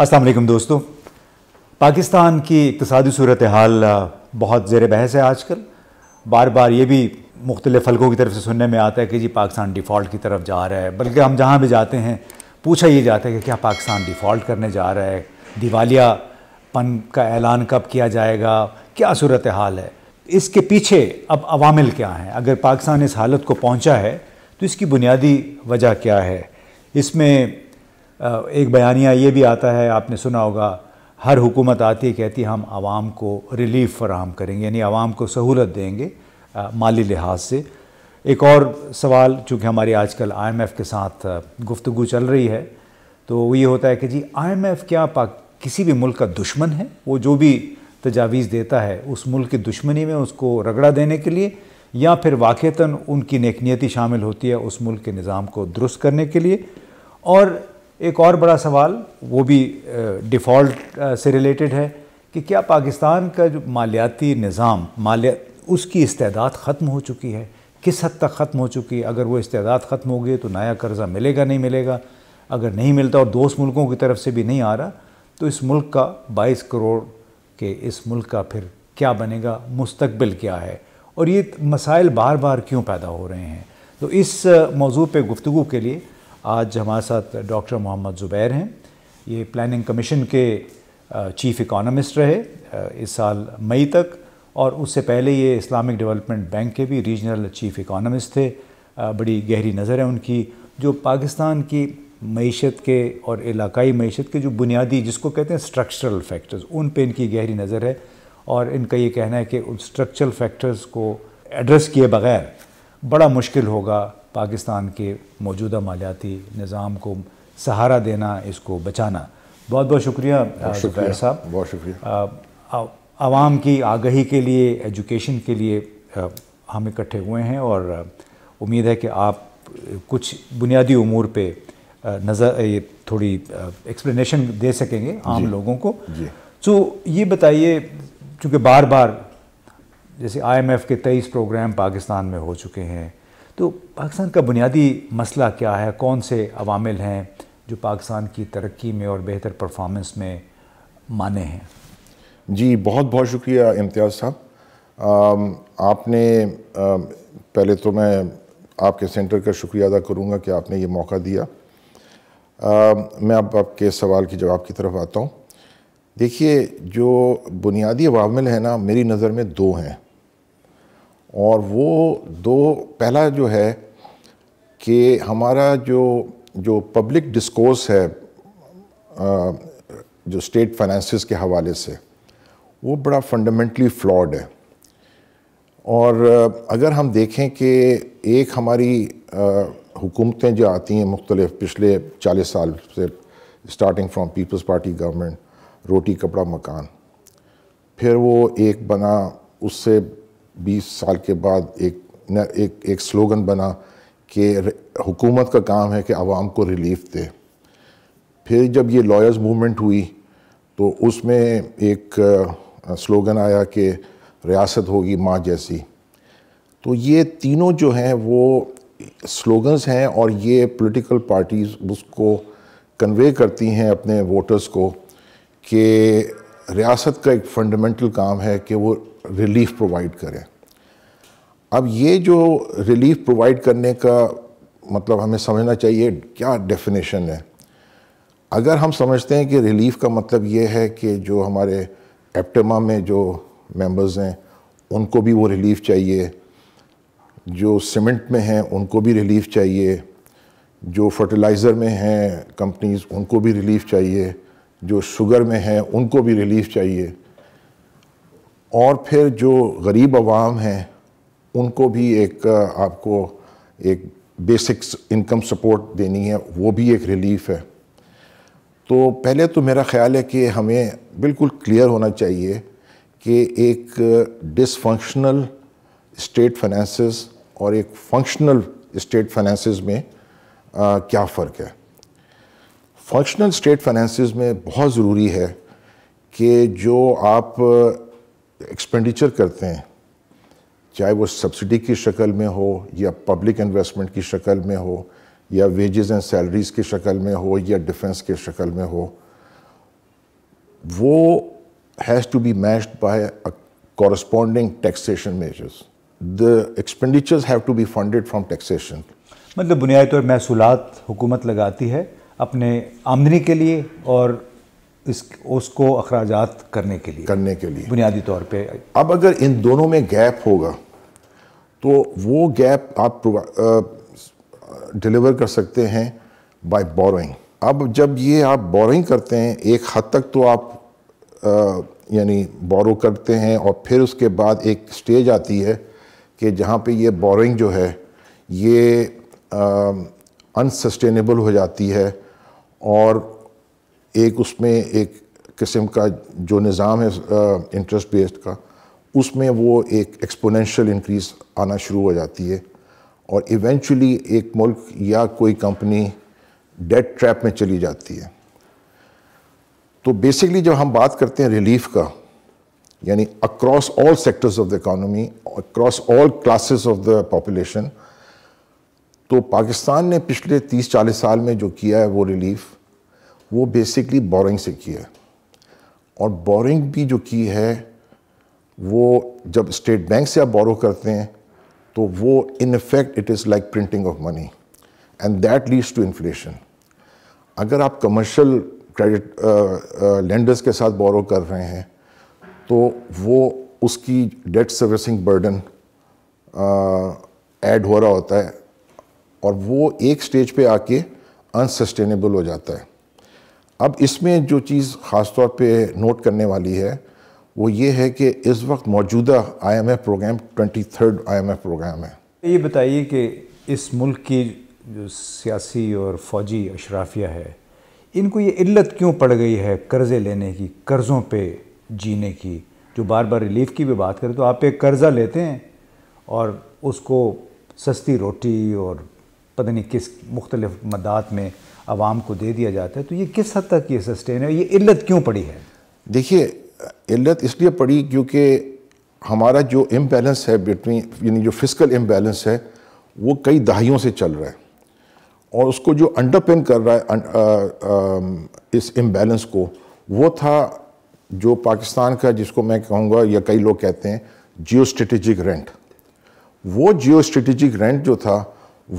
असलम दोस्तों पाकिस्तान की इकतदी सूरत हाल बहुत ज़ेर बहस है आजकल बार बार ये भी मुख्तलिफ़ हलकों की तरफ से सुनने में आता है कि जी पाकिस्तान डिफ़ॉल्ट की तरफ जा रहा है बल्कि हम जहाँ भी जाते हैं पूछा ये जाता है कि क्या पाकिस्तान डिफ़ॉल्ट करने जा रहा है दिवालियापन का ऐलान कब किया जाएगा क्या सूरत हाल है इसके पीछे अब अवामिल क्या हैं अगर पाकिस्तान इस हालत को पहुँचा है तो इसकी बुनियादी वजह क्या है इसमें एक बयानिया ये भी आता है आपने सुना होगा हर हुकूमत आती है कहती हम आवाम को रिलीफ फराहम करेंगे यानी आवाम को सहूलत देंगे माली लिहाज से एक और सवाल चूँकि हमारी आजकल आईएमएफ के साथ गुफ्तु चल रही है तो ये होता है कि जी आईएमएफ क्या पा किसी भी मुल्क का दुश्मन है वो जो भी तजावीज़ देता है उस मुल्क की दुश्मनी में उसको रगड़ा देने के लिए या फिर वाक़ता उनकी नेकनीति शामिल होती है उस मुल्क के निज़ाम को दुरुस्त करने के लिए और एक और बड़ा सवाल वो भी डिफ़ॉल्ट से रिलेटेड है कि क्या पाकिस्तान का जो मालियाती निज़ाम मालिया उसकी इस्तेदाद ख़त्म हो चुकी है किस हद तक ख़त्म हो चुकी है अगर वो इस्तेदाद ख़त्म हो गई तो नया कर्ज़ा मिलेगा नहीं मिलेगा अगर नहीं मिलता और दोस्त मुल्कों की तरफ से भी नहीं आ रहा तो इस मुल्क का बाईस करोड़ के इस मुल्क का फिर क्या बनेगा मुस्तबिल क्या है और ये मसाइल बार बार क्यों पैदा हो रहे हैं तो इस मौजू पर गुफ्तु के लिए आज हमारे साथ डॉक्टर मोहम्मद ज़ुबैर हैं ये प्लानिंग कमीशन के चीफ इकोनॉमिस्ट रहे इस साल मई तक और उससे पहले ये इस्लामिक डेवलपमेंट बैंक के भी रीजनल चीफ इकोनॉमिस्ट थे बड़ी गहरी नज़र है उनकी जो पाकिस्तान की मीशत के और इलाकाई मीशत के जो बुनियादी जिसको कहते हैं स्ट्रक्चरल फैक्टर्स उन पे इनकी गहरी नज़र है और इनका ये कहना है कि उन स्ट्रक्चरल फैक्टर्स को एड्रेस किए बगैर बड़ा मुश्किल होगा पाकिस्तान के मौजूदा मालियाती निज़ाम को सहारा देना इसको बचाना बहुत बहुत शुक्रिया जुबैर साहब बहुत शुक्रिया आवाम की आगही के लिए एजुकेशन के लिए हम इकट्ठे हुए हैं और उम्मीद है कि आप कुछ बुनियादी उमूर पे नज़र ये थोड़ी एक्सप्लेनेशन दे सकेंगे आम लोगों को तो ये बताइए चूँकि बार बार जैसे आईएमएफ के तेईस प्रोग्राम पाकिस्तान में हो चुके हैं तो पाकिस्तान का बुनियादी मसला क्या है कौन से अवामिल हैं जो पाकिस्तान की तरक्की में और बेहतर परफॉर्मेंस में माने हैं जी बहुत बहुत शुक्रिया इम्तियाज़ साहब आपने आ, पहले तो मैं आपके सेंटर का शुक्रिया अदा करूँगा कि आपने ये मौका दिया आ, मैं अब आपके सवाल के जवाब की तरफ आता हूँ देखिए जो बुनियादी अवामिल हैं ना मेरी नज़र में दो हैं और वो दो पहला जो है कि हमारा जो जो पब्लिक डिस्कोर्स है जो स्टेट फाइनेंसिस के हवाले से वो बड़ा फंडामेंटली फ्लॉड है और अगर हम देखें कि एक हमारी हुकूमतें जो आती हैं मुख्तलिफ पिछले चालीस साल से starting from people's party government रोटी कपड़ा मकान फिर वो एक बना उससे 20 साल के बाद एक न एक एक स्लोगन बना कि हुकूमत का काम है कि आवाम को रिलीफ दे फिर जब ये लॉयर्स मूवमेंट हुई तो उसमें एक स्लोगन आया कि रियासत होगी माँ जैसी तो ये तीनों जो हैं वो स्लोगन्स हैं और ये पॉलिटिकल पार्टीज़ उसको कन्वे करती हैं अपने वोटर्स को कि रियासत का एक फंडामेंटल काम है कि वो रिलीफ प्रोवाइड करें अब ये जो रिलीफ प्रोवाइड करने का मतलब हमें समझना चाहिए क्या डेफिनेशन है अगर हम समझते हैं कि रिलीफ का मतलब ये है कि जो हमारे एप्टमा में जो मेंबर्स हैं उनको भी वो रिलीफ चाहिए जो सीमेंट में हैं उनको भी रिलीफ चाहिए जो फर्टिलाइज़र में हैं कंपनीज उनको भी रिलीफ चाहिए जो शुगर में हैं उनको भी रिलीफ चाहिए और फिर जो गरीब आवाम हैं उनको भी एक आपको एक बेसिक इनकम सपोर्ट देनी है वो भी एक रिलीफ है तो पहले तो मेरा ख्याल है कि हमें बिल्कुल क्लियर होना चाहिए कि एक डिसफंक्शनल स्टेट फाइनेंसेस और एक फंक्शनल स्टेट फाइनेंसेस में आ, क्या फ़र्क है फंक्शनल स्टेट फाइनेंसेस में बहुत ज़रूरी है कि जो आप एक्सपेंडिचर करते हैं चाहे वो सब्सिडी की शक्ल में हो या पब्लिक इन्वेस्टमेंट की शक्ल में हो या वेजेस एंड सैलरीज की शक्ल में हो या डिफेंस की शक्ल में हो वो has to be matched by a corresponding taxation measures the expenditures have to be funded from taxation मतलब बुनियादी तौर महसूलत हुकूमत लगाती है अपने आमदनी के लिए और इस उसको अखराज करने के लिए करने के लिए बुनियादी तौर पे अब अगर इन दोनों में गैप होगा तो वो गैप आप डिलीवर कर सकते हैं बाय बोरोइंग अब जब ये आप बोरोइंग करते हैं एक हद तक तो आप यानी बोरो करते हैं और फिर उसके बाद एक स्टेज आती है कि जहाँ पे ये बोरोइंग जो है ये अनसस्टेनेबल हो जाती है और एक उसमें एक किस्म का जो निज़ाम है इंटरेस्ट बेस्ड का उसमें वो एक एक्सपोनेंशियल इंक्रीज़ आना शुरू हो जाती है और इवेंचुअली एक मुल्क या कोई कंपनी डेट ट्रैप में चली जाती है तो बेसिकली जब हम बात करते हैं रिलीफ का यानी across all sectors of the economy across all classes of the population तो पाकिस्तान ने पिछले 30-40 साल में जो किया है वो रिलीफ वो बेसिकली बोरिंग से की है और बोरिंग भी जो की है वो जब स्टेट बैंक से आप बोरो करते हैं तो वो in effect it is like printing of money and that leads to inflation अगर आप कमर्शियल क्रेडिट लेंडर्स के साथ बोरो कर रहे हैं तो वो उसकी डेट सर्विसिंग बर्डन ऐड हो रहा होता है और वो एक स्टेज पे आके अनसस्टेनेबल हो जाता है अब इसमें जो चीज़ ख़ास तौर पे नोट करने वाली है वो ये है कि इस वक्त मौजूदा IMF programme twenty third I programme है ये बताइए कि इस मुल्क की जो सियासी और फौजी अशराफिया है इनको ये इल्लत क्यों पड़ गई है कर्ज़े लेने की कर्ज़ों पे जीने की जो बार बार रिलीफ की भी बात करें तो आप एक कर्ज़ा लेते हैं और उसको सस्ती रोटी और पता नहीं किस मुख्तलिफ मदात में आवाम को दे दिया जाता है तो ये किस हद तक ये सस्टेन है ये इल्लत क्यों पड़ी है देखिए इल्लत इसलिए पड़ी क्योंकि हमारा जो इम्बेलेंस है बिटवीन यानी जो फिजिकल इम्बेलेंस है वो कई दहाइयों से चल रहा है और उसको जो अंडरपिन कर रहा है आ, आ, uh, um, इस इम्बेलेंस को वो था जो पाकिस्तान का जिसको मैं कहूँगा या कई लोग कहते हैं जियो स्ट्रेटिजिक रेंट वो जियो स्ट्रेटिजिक रेंट जो था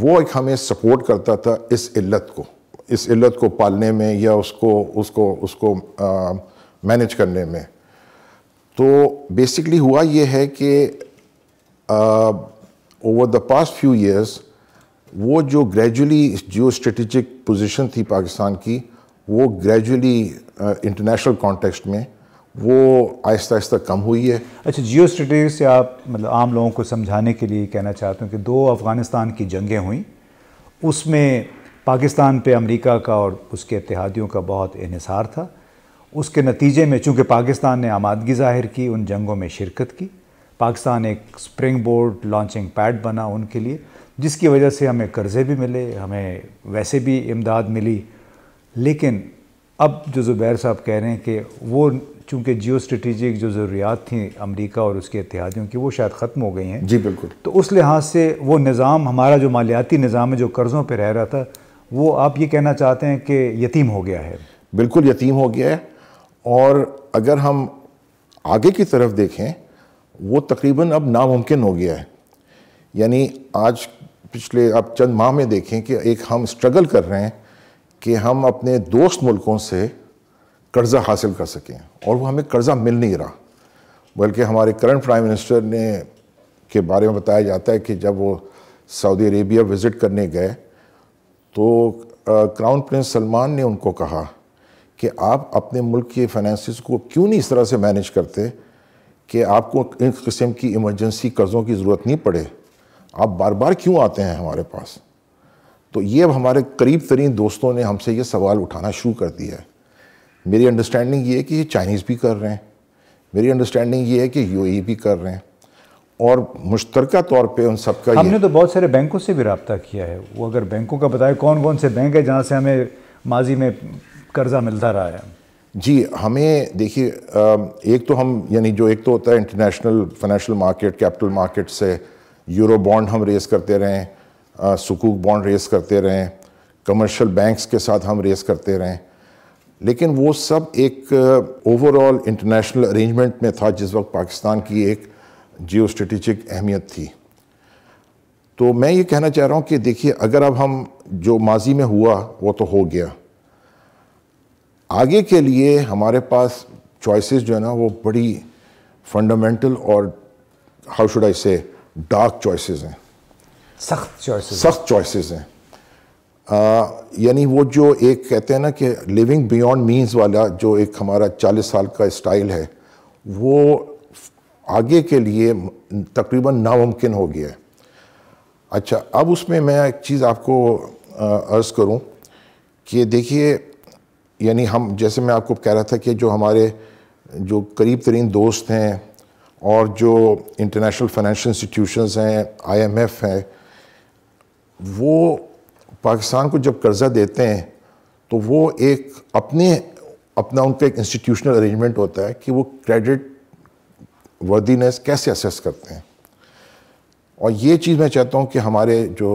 वो एक हमें सपोर्ट करता था इस इल्लत को इस इल्लत को पालने में या उसको उसको उसको मैनेज करने में तो बेसिकली हुआ ये है कि over the past few years वो जो ग्रेजुअली जो स्ट्रेटिजिक पोजीशन थी पाकिस्तान की वो ग्रेजुअली इंटरनेशनल कॉन्टेक्स्ट में वो आहिस्ता आहिस्ता कम हुई है अच्छा जियो स्ट्रेटिक से आप मतलब आम लोगों को समझाने के लिए कहना चाहते हो कि दो अफ़गानिस्तान की जंगें हुई उसमें पाकिस्तान पे अमेरिका का और उसके इतिहादियों का बहुत इसार था उसके नतीजे में चूँकि पाकिस्तान ने आमादगी ज़ाहिर की उन जंगों में शिरकत की पाकिस्तान एक स्प्रिंग बोर्ड लॉन्चिंग पैड बना उनके लिए जिसकी वजह से हमें कर्ज़े भी मिले हमें वैसे भी इमदाद मिली लेकिन अब जो ज़ुबैर साहब कह रहे हैं कि वो चूँकि जियो स्ट्रेटिजिक जो ज़रूरियात थी अमरीका और उसके इतिहादियों की वो शायद ख़त्म हो गई हैं जी बिल्कुल तो उस लिहाज से वो निज़ाम हमारा जो मालियाती निज़ाम है जो कर्ज़ों पर रह रहा था वो आप ये कहना चाहते हैं कि यतीम हो गया है बिल्कुल यतीम हो गया है और अगर हम आगे की तरफ देखें वो तकरीबन अब नामुमकिन हो गया है यानी आज पिछले अब चंद माह में देखें कि एक हम स्ट्रगल कर रहे हैं कि हम अपने दोस्त मुल्कों से कर्ज़ा हासिल कर सकें और वो हमें कर्ज़ा मिल नहीं रहा बल्कि हमारे करंट प्राइम मिनिस्टर ने के बारे में बताया जाता है कि जब वो सऊदी अरेबिया विज़िट करने गए तो क्राउन प्रिंस सलमान ने उनको कहा कि आप अपने मुल्क के फाइनेंसिस को क्यों नहीं इस तरह से मैनेज करते कि आपको इस किस्म की इमरजेंसी कर्ज़ों की ज़रूरत नहीं पड़े आप बार बार क्यों आते हैं हमारे पास तो ये अब हमारे करीब तरीन दोस्तों ने हमसे ये सवाल उठाना शुरू कर दिया है मेरी अंडरस्टैंडिंग ये है कि ये चाइनीज़ भी कर रहे हैं मेरी अंडरस्टैंडिंग ये है कि यू e भी कर रहे हैं और मुश्तरक तौर पे उन का हमने तो बहुत सारे बैंकों से भी रबता किया है वो अगर बैंकों का बताए कौन कौन से बैंक है जहाँ से हमें माजी में कर्जा मिलता रहा है जी हमें देखिए एक तो हम यानी जो एक तो होता है international financial market capital market से यूरो बॉन्ड हम रेस करते रहें सुकूक बॉन्ड रेस करते रहें कमर्शियल बैंक्स के साथ हम रेस करते रहें लेकिन वो सब एक ओवरऑल इंटरनेशनल अरेंजमेंट में था जिस वक्त पाकिस्तान की एक जियो स्ट्रेटिजिक अहमियत थी तो मैं ये कहना चाह रहा हूँ कि देखिए अगर अब हम जो माजी में हुआ वो तो हो गया आगे के लिए हमारे पास चॉइसेस जो है ना वो बड़ी फंडामेंटल और हाउ शुड आई से डार्क चॉइसेस हैं सख्त चॉइसेस सख्त चॉइसेस हैं यानी वो जो एक कहते हैं ना कि लिविंग बियॉन्ड मींस वाला जो एक हमारा चालीस साल का स्टाइल है वो आगे के लिए तकरीबन नामुमकिन हो गया है अच्छा अब उसमें मैं एक चीज़ आपको अर्ज़ करूं कि देखिए यानी हम जैसे मैं आपको कह रहा था कि जो हमारे जो करीब तरीन दोस्त हैं और जो इंटरनेशनल फाइनेंशियल इंस्टीट्यूशंस हैं आईएमएफ हैं वो पाकिस्तान को जब कर्ज़ा देते हैं तो वो एक अपने अपना उनका एक इंस्टीट्यूशनल अरेंजमेंट होता है कि वो क्रेडिट वर्दीनेस कैसे असेस करते हैं और ये चीज़ मैं चाहता हूँ कि हमारे जो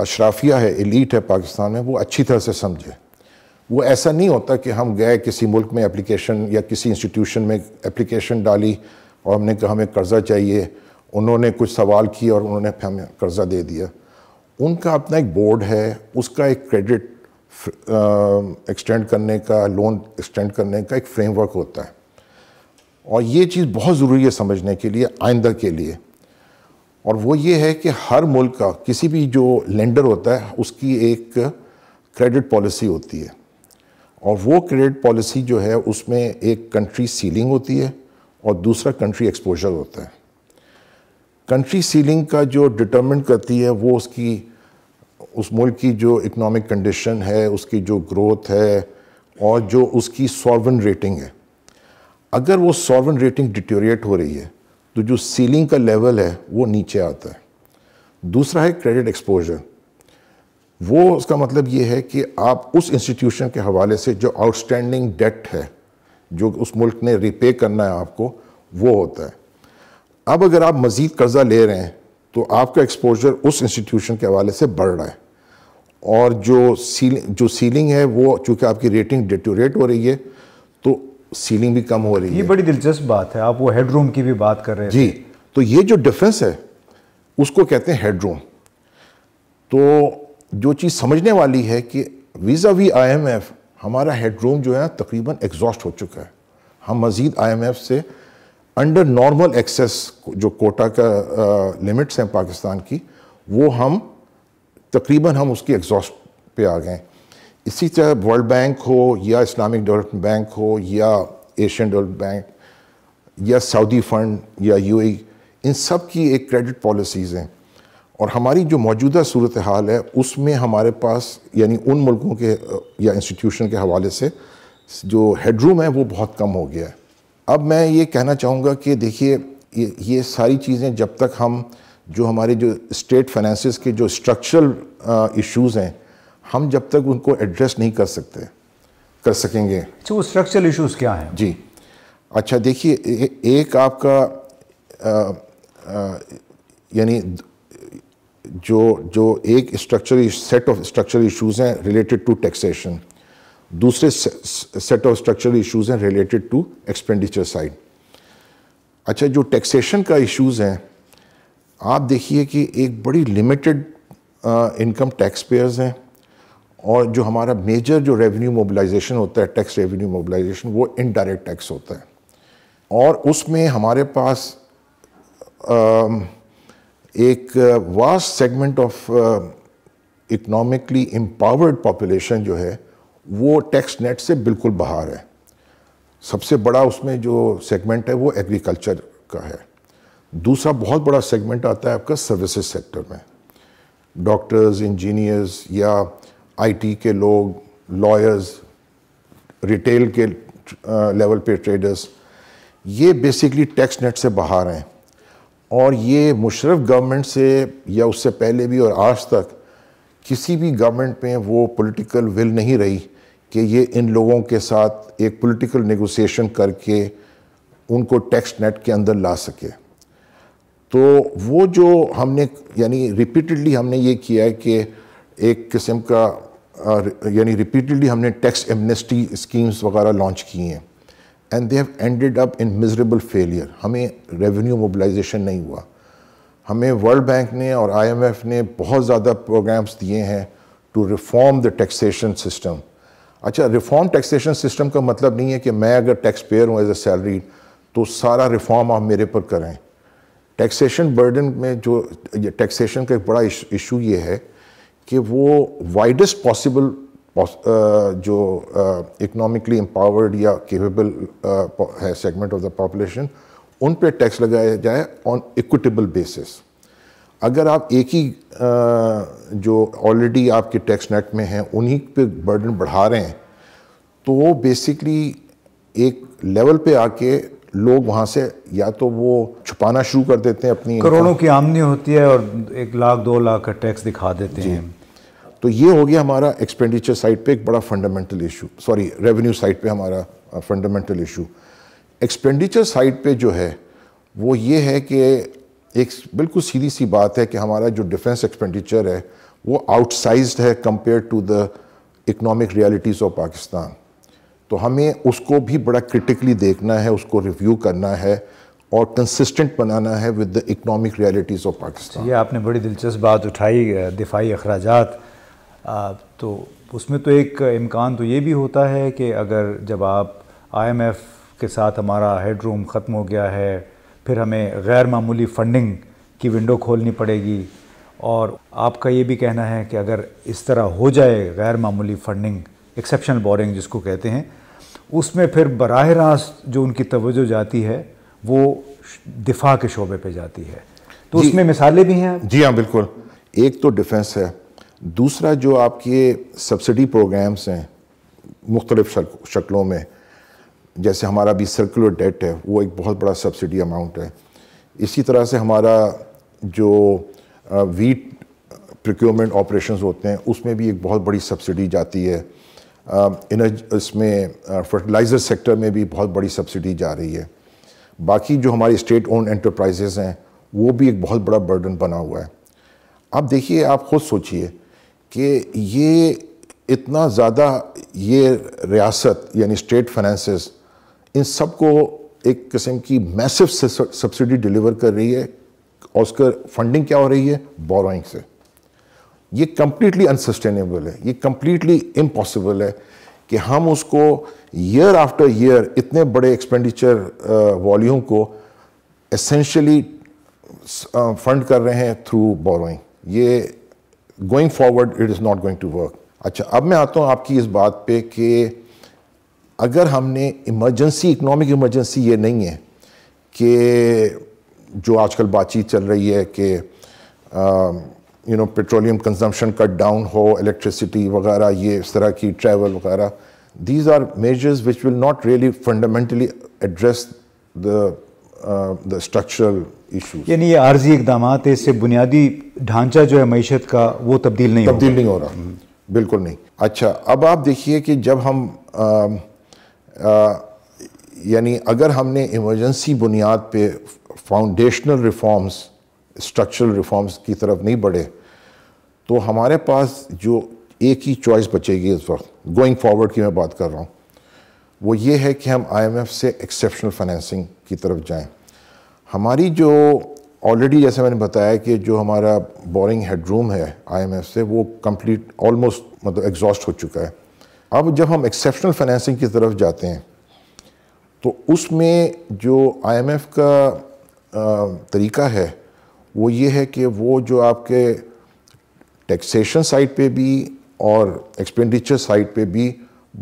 अशराफिया है एलीट है पाकिस्तान में वो अच्छी तरह से समझे वो ऐसा नहीं होता कि हम गए किसी मुल्क में एप्लीकेशन या किसी इंस्टीट्यूशन में एप्लीकेशन डाली और हमने कहा हमें कर्ज़ा चाहिए उन्होंने कुछ सवाल किए और उन्होंने हमें कर्ज़ा दे दिया उनका अपना एक बोर्ड है उसका एक क्रेडिट एक्सटेंड करने का लोन एक्सटेंड करने का एक फ्रेमवर्क होता है और ये चीज़ बहुत ज़रूरी है समझने के लिए आइंदा के लिए और वो ये है कि हर मुल्क का किसी भी जो लेंडर होता है उसकी एक क्रेडिट पॉलिसी होती है और वो क्रेडिट पॉलिसी जो है उसमें एक कंट्री सीलिंग होती है और दूसरा कंट्री एक्सपोजर होता है कंट्री सीलिंग का जो डिटर्मेंट करती है वो उसकी उस मुल्क की जो इकोनॉमिक कंडीशन है उसकी जो ग्रोथ है और जो उसकी सॉर्वन रेटिंग है अगर वो सॉल्वेंट रेटिंग डिटोरिएट हो रही है तो जो सीलिंग का लेवल है वो नीचे आता है दूसरा है क्रेडिट एक्सपोजर वो उसका मतलब ये है कि आप उस इंस्टीट्यूशन के हवाले से जो आउटस्टैंडिंग डेट है जो उस मुल्क ने रिपे करना है आपको वो होता है अब अगर आप मज़ीद कर्ज़ा ले रहे हैं तो आपका एक्सपोजर उस इंस्टीट्यूशन के हवाले से बढ़ रहा है और जो सीलिंग जो सीलिंग है वो चूँकि आपकी रेटिंग डिटोरेट हो रही है तो सीलिंग भी कम हो रही ये है ये बड़ी दिलचस्प बात है आप वो हेडरूम की भी बात कर रहे हैं जी तो ये जो डिफरेंस है उसको कहते हैं हेडरूम तो जो चीज़ समझने वाली है कि वीज़ा वी आई हमारा हेडरूम जो है तकरीबन एग्जॉस्ट हो चुका है हम मज़ीद आई से अंडर नॉर्मल एक्सेस जो कोटा का लिमिट्स हैं पाकिस्तान की वो हम तकरीबन हम उसकी एग्जॉस्ट पे आ गए इसी तरह वर्ल्ड बैंक हो या इस्लामिक डेवलपमेंट बैंक हो या एशियन डेवलपमेंट बैंक या सऊदी फ़ंड या यूएई इन सब की एक क्रेडिट पॉलिसीज़ हैं और हमारी जो मौजूदा सूरत हाल है उसमें हमारे पास यानी उन मुल्कों के या इंस्टीट्यूशन के हवाले से जो हेडरूम है वो बहुत कम हो गया है अब मैं ये कहना चाहूँगा कि देखिए ये ये सारी चीज़ें जब तक हम जो हमारे जो स्टेट फाइनेंसिस के जो स्ट्रक्चरल इश्यूज़ हैं हम जब तक उनको एड्रेस नहीं कर सकते कर सकेंगे अच्छा वो स्ट्रक्चरल इश्यूज क्या हैं जी अच्छा देखिए एक आपका यानी जो जो एक structure set of structural issues हैं रिलेटेड टू टैक्सेशन दूसरे सेट ऑफ स्ट्रक्चरल इश्यूज हैं रिलेटेड टू एक्सपेंडिचर साइड अच्छा जो टैक्सेशन का इश्यूज हैं आप देखिए कि एक बड़ी लिमिटेड इनकम टैक्स पेयर्स हैं और जो हमारा मेजर जो रेवेन्यू मोबिलाइजेशन होता है टैक्स रेवेन्यू मोबिलाइजेशन वो इनडायरेक्ट टैक्स होता है और उसमें हमारे पास एक vast segment of economically empowered population जो है वो टैक्स नेट से बिल्कुल बाहर है सबसे बड़ा उसमें जो सेगमेंट है वो एग्रीकल्चर का है दूसरा बहुत बड़ा सेगमेंट आता है आपका सर्विसेज सेक्टर में डॉक्टर्स इंजीनियर्स या आईटी के लोग लॉयर्स रिटेल के लेवल uh, पे ट्रेडर्स ये बेसिकली टैक्स नेट से बाहर हैं और ये मुशरफ गवर्नमेंट से या उससे पहले भी और आज तक किसी भी गवर्नमेंट में वो पॉलिटिकल विल नहीं रही कि ये इन लोगों के साथ एक पॉलिटिकल नेगोशिएशन करके उनको टैक्स नेट के अंदर ला सके तो वो जो हमने यानी रिपीटेडली हमने ये किया है कि एक किस्म का यानी रिपीटेडली हमने टैक्स एमनेस्टी स्कीम्स वगैरह लॉन्च की हैं and they have ended up in miserable failure हमें रेवेन्यू मोबिलाइजेशन नहीं हुआ हमें वर्ल्ड बैंक ने और आईएमएफ ने बहुत ज़्यादा प्रोग्राम्स दिए हैं to reform the taxation system अच्छा रिफॉर्म टैक्सेशन सिस्टम का मतलब नहीं है कि मैं अगर टैक्स पेयर हूँ एज ए सैलरी तो सारा रिफॉर्म आप मेरे पर करें टैक्सेशन बर्डन में जो टैक्सेशन का एक बड़ा इशू ये है कि वो वाइडेस्ट पॉसिबल uh, जो इकोनॉमिकली uh, एम्पावर्ड या केपेबल uh, है सेगमेंट ऑफ द पॉपुलेशन उन पे टैक्स लगाया जाए ऑन इक्विटेबल बेसिस अगर आप एक ही जो ऑलरेडी आपके टैक्स नेट में हैं उन्हीं पे बर्डन बढ़ा रहे हैं तो बेसिकली एक लेवल पे आके लोग वहाँ से या तो वो छुपाना शुरू कर देते हैं अपनी करोड़ों की आमदनी होती है और एक लाख दो लाख का टैक्स दिखा देते हैं तो ये हो गया हमारा एक्सपेंडिचर साइड पे एक बड़ा fundamental issue sorry revenue side पे हमारा फंडामेंटल इशू एक्सपेंडिचर साइड पे जो है वो ये है कि एक बिल्कुल सीधी सी बात है कि हमारा जो डिफेंस एक्सपेंडिचर है वो आउटसाइज है compare to the economic realities of Pakistan तो हमें उसको भी बड़ा क्रिटिकली देखना है उसको रिव्यू करना है और कंसिस्टेंट बनाना है with the economic realities of Pakistan ये आपने बड़ी दिलचस्प बात उठाई दिफाई अखराज तो उसमें तो एक इम्कान तो ये भी होता है कि अगर जब आप एफ़ के साथ हमारा हेडरूम ख़त्म हो गया है फिर हमें गैर मामूली फंडिंग की विंडो खोलनी पड़ेगी और आपका ये भी कहना है कि अगर इस तरह हो जाए गैर मामूली फंडिंग एक्सेप्शनल बोरिंग जिसको कहते हैं उसमें फिर बरह रास्त जो उनकी तवज्जो जाती है वो दिफा के शोबे पे जाती है तो उसमें मिसालें भी हैं जी हाँ बिल्कुल एक तो डिफेंस है दूसरा जो आपके सब्सिडी प्रोग्राम्स हैं मुख्तलिफ शक्लों में जैसे हमारा भी सर्कुलर डेट है वो एक बहुत बड़ा सब्सिडी अमाउंट है इसी तरह से हमारा जो वीट प्रिक्योरमेंट ऑपरेशंस होते हैं उसमें भी एक बहुत बड़ी सब्सिडी जाती है इनर्ज um, इसमें फर्टिलाइज़र uh, सेक्टर में भी बहुत बड़ी सब्सिडी जा रही है बाकी जो हमारी स्टेट ओन एंटरप्राइजेज़ हैं वो भी एक बहुत बड़ा बर्डन बना हुआ है आप देखिए आप ख़ुद सोचिए कि ये इतना ज़्यादा ये रियासत यानी स्टेट फाइनेंसेस इन सब को एक किस्म की मैसिव सब्सिडी डिलीवर कर रही है और उसका फंडिंग क्या हो रही है बोरोइंग से ये कम्प्लीटली अनसस्टेनेबल है ये कम्प्लीटली इम्पॉसिबल है कि हम उसको ईयर आफ्टर ईयर इतने बड़े एक्सपेंडिचर वॉल्यूम को एसेंशली फंड कर रहे हैं थ्रू बोरोइंग ये going forward it is not going to work अच्छा अब मैं आता हूँ आपकी इस बात पे कि अगर हमने इमरजेंसी इकोनॉमिक इमरजेंसी ये नहीं है कि जो आजकल बातचीत चल रही है कि you know petroleum consumption cut down हो इलेक्ट्रिसिटी वगैरह ये इस तरह की ट्रैवल वगैरह these are measures which will not really fundamentally address the uh, यानी ये आर्जी इकदाम है इससे बुनियादी ढांचा जो है मीशत का वो तब्दील नहीं तब्दील नहीं हो रहा बिल्कुल नहीं अच्छा अब आप देखिए कि जब हम यानी अगर हमने इमरजेंसी बुनियाद पे फाउंडेशनल रिफॉर्म्स स्ट्रक्चरल रिफॉर्म्स की तरफ नहीं बढ़े तो हमारे पास जो एक ही चॉइस बचेगी इस वक्त गोइंग फॉरवर्ड की मैं बात कर रहा हूँ वो ये है कि हम आईएमएफ से एक्सेप्शनल फाइनेंसिंग की तरफ जाएं हमारी जो ऑलरेडी जैसे मैंने बताया कि जो हमारा बोरिंग हेडरूम है आईएमएफ से वो कंप्लीट ऑलमोस्ट मतलब एग्जॉस्ट हो चुका है अब जब हम एक्सेप्शनल फाइनेंसिंग की तरफ जाते हैं तो उसमें जो आईएमएफ का तरीका है वो ये है कि वो जो आपके टैक्सेशन साइड पे भी और एक्सपेंडिचर साइड पे भी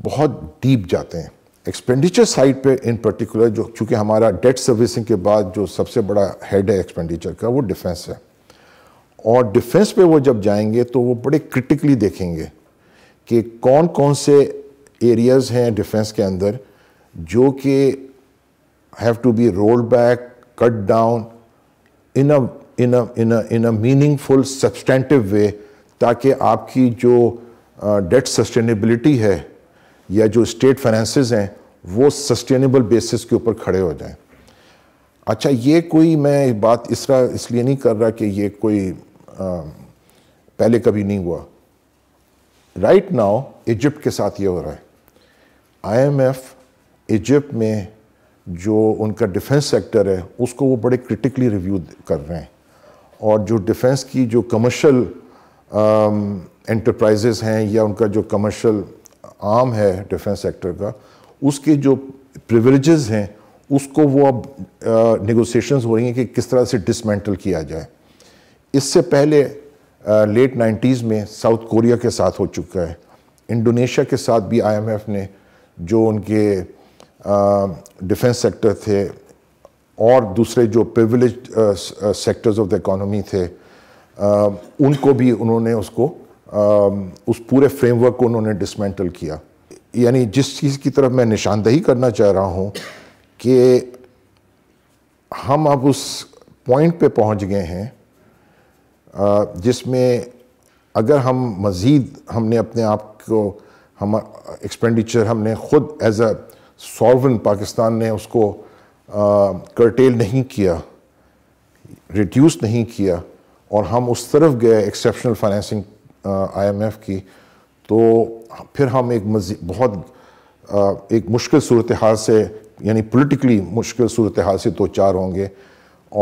बहुत डीप जाते हैं एक्सपेंडिचर साइड पे इन पर्टिकुलर जो चूँकि हमारा डेट सर्विसिंग के बाद जो सबसे बड़ा हेड है एक्सपेंडिचर का वो डिफेंस है और डिफेंस पे वो जब जाएंगे तो वो बड़े क्रिटिकली देखेंगे कि कौन कौन से एरियाज़ हैं डिफेंस के अंदर जो कि have to be rolled back cut down in a in in in a meaningful substantive way ताकि आपकी जो डेट uh, सस्टेनेबिलिटी है या जो स्टेट फाइनेंसेस हैं वो सस्टेनेबल बेसिस के ऊपर खड़े हो जाएं अच्छा ये कोई मैं बात इस इसलिए नहीं कर रहा कि ये कोई आ, पहले कभी नहीं हुआ राइट नाउ इजिप्ट के साथ ये हो रहा है आईएमएफ इजिप्ट में जो उनका डिफेंस सेक्टर है उसको वो बड़े क्रिटिकली रिव्यू कर रहे हैं और जो डिफेंस की जो कमर्शियल एंटरप्राइजेज़ um, हैं या उनका जो कमर्शियल आम है डिफेंस सेक्टर का उसके जो प्रिवरेज़ हैं उसको वो अब uh, हो रही हैं कि किस तरह से डिसमेंटल किया जाए इससे पहले लेट uh, नाइन्टीज़ में साउथ कोरिया के साथ हो चुका है इंडोनेशिया के साथ भी आईएमएफ ने जो उनके डिफेंस uh, सेक्टर थे और दूसरे जो privilege sectors of the economy थे आ, uh, उनको भी उन्होंने उसको आ, um, उस पूरे फ्रेमवर्क को उन्होंने डिसमेंटल किया यानी जिस चीज़ की तरफ मैं निशानदेही करना चाह रहा हूँ कि हम अब उस पॉइंट पे पहुँच गए हैं uh, जिसमें अगर हम मज़ीद हमने अपने आप को हम एक्सपेंडिचर uh, हमने ख़ुद एज अ सॉल्वन पाकिस्तान ने उसको करटेल नहीं किया रिड्यूस नहीं किया और हम उस तरफ गए एक्सेप्शनल फाइनेंसिंग आईएमएफ की तो फिर हम एक बहुत आ, एक मुश्किल सूरत हाल से यानी पोलिटिकली मुश्किल सूरत हाल से दो चार होंगे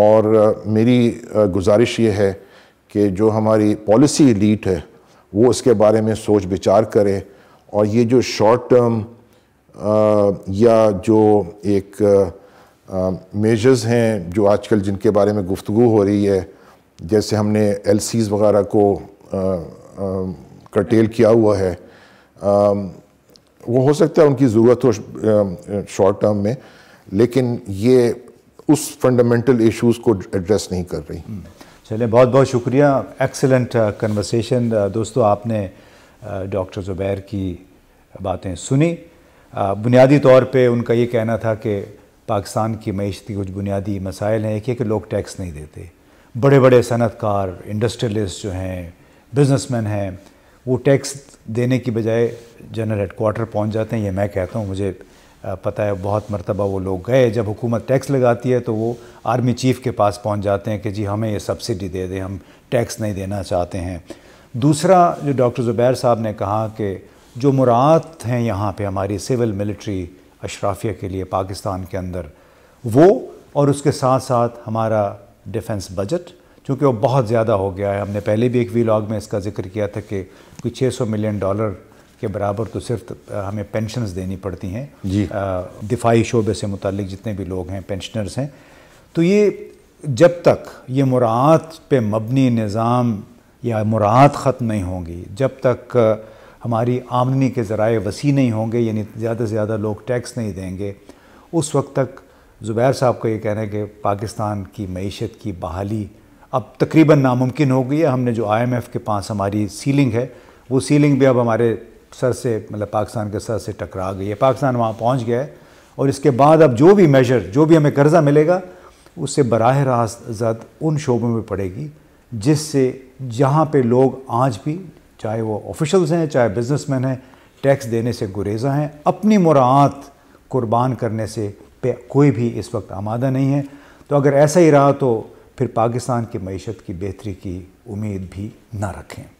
और आ, मेरी आ, गुजारिश ये है कि जो हमारी पॉलिसी लीट है वो इसके बारे में सोच विचार करे और ये जो शॉर्ट टर्म या जो एक मेजर्स हैं जो आजकल जिनके बारे में गुफ्तु हो रही है जैसे हमने एल वगैरह को कटेल किया हुआ है आ, वो हो सकता है उनकी ज़रूरत हो शॉर्ट टर्म में लेकिन ये उस फंडामेंटल इश्यूज को एड्रेस नहीं कर रही हम्म। चले बहुत बहुत शुक्रिया एक्सेलेंट कन्वर्सेशन दोस्तों आपने डॉक्टर ज़ुबैर की बातें सुनी बुनियादी तौर पे उनका ये कहना था कि पाकिस्तान की मीशत के कुछ बुनियादी मसाइल हैं एक है कि लोग टैक्स नहीं देते बड़े बड़े सनतकार इंडस्ट्रियलिस्ट जो हैं बिजनेसमैन हैं वो टैक्स देने की बजाय जनरल हेड क्वार्टर पहुँच जाते हैं ये मैं कहता हूँ मुझे पता है बहुत मरतबा वो लोग गए जब हुकूमत टैक्स लगाती है तो वो आर्मी चीफ़ के पास पहुँच जाते हैं कि जी हमें ये सब्सिडी दे दें हम टैक्स नहीं देना चाहते हैं दूसरा जो डॉक्टर ज़ुबैर साहब ने कहा कि जो मुराद हैं यहाँ पर हमारी सिविल मिलिट्री अशराफिया के लिए पाकिस्तान के अंदर वो और उसके साथ साथ हमारा डिफेंस बजट क्योंकि वो बहुत ज़्यादा हो गया है हमने पहले भी एक वीलॉग में इसका जिक्र किया था कि कोई 600 मिलियन डॉलर के बराबर तो सिर्फ हमें पेंशनस देनी पड़ती हैं जी दिफाही शोबे से मुतल जितने भी लोग हैं पेंशनर्स हैं तो ये जब तक ये मुराद पे मबनी निज़ाम या मुराद ख़त्म नहीं होंगी जब तक हमारी आमदनी के ज़रा वसी नहीं होंगे यानी ज़्यादा से ज़्यादा लोग टैक्स नहीं देंगे उस वक्त तक ज़ुबैर साहब का ये कहना है कि पाकिस्तान की मीशत की बहाली अब तकरीबन नामुमकिन हो गई है हमने जो आई एम एफ़ के पास हमारी सीलिंग है वो सीलिंग भी अब हमारे सर से मतलब पाकिस्तान के सर से टकरा गई है पाकिस्तान वहाँ पहुँच गया है और इसके बाद अब जो भी मेजर जो भी हमें कर्ज़ा मिलेगा उससे बराह रास्त उन शोबों में पड़ेगी जिससे जहाँ पे लोग आज भी चाहे वो ऑफिशल्स हैं चाहे बिजनेसमैन हैं टैक्स देने से गुरेजा हैं अपनी मुरात कुर्बान करने से पे कोई भी इस वक्त आमादा नहीं है तो अगर ऐसा ही रहा तो फिर पाकिस्तान की मीशत की बेहतरी की उम्मीद भी ना रखें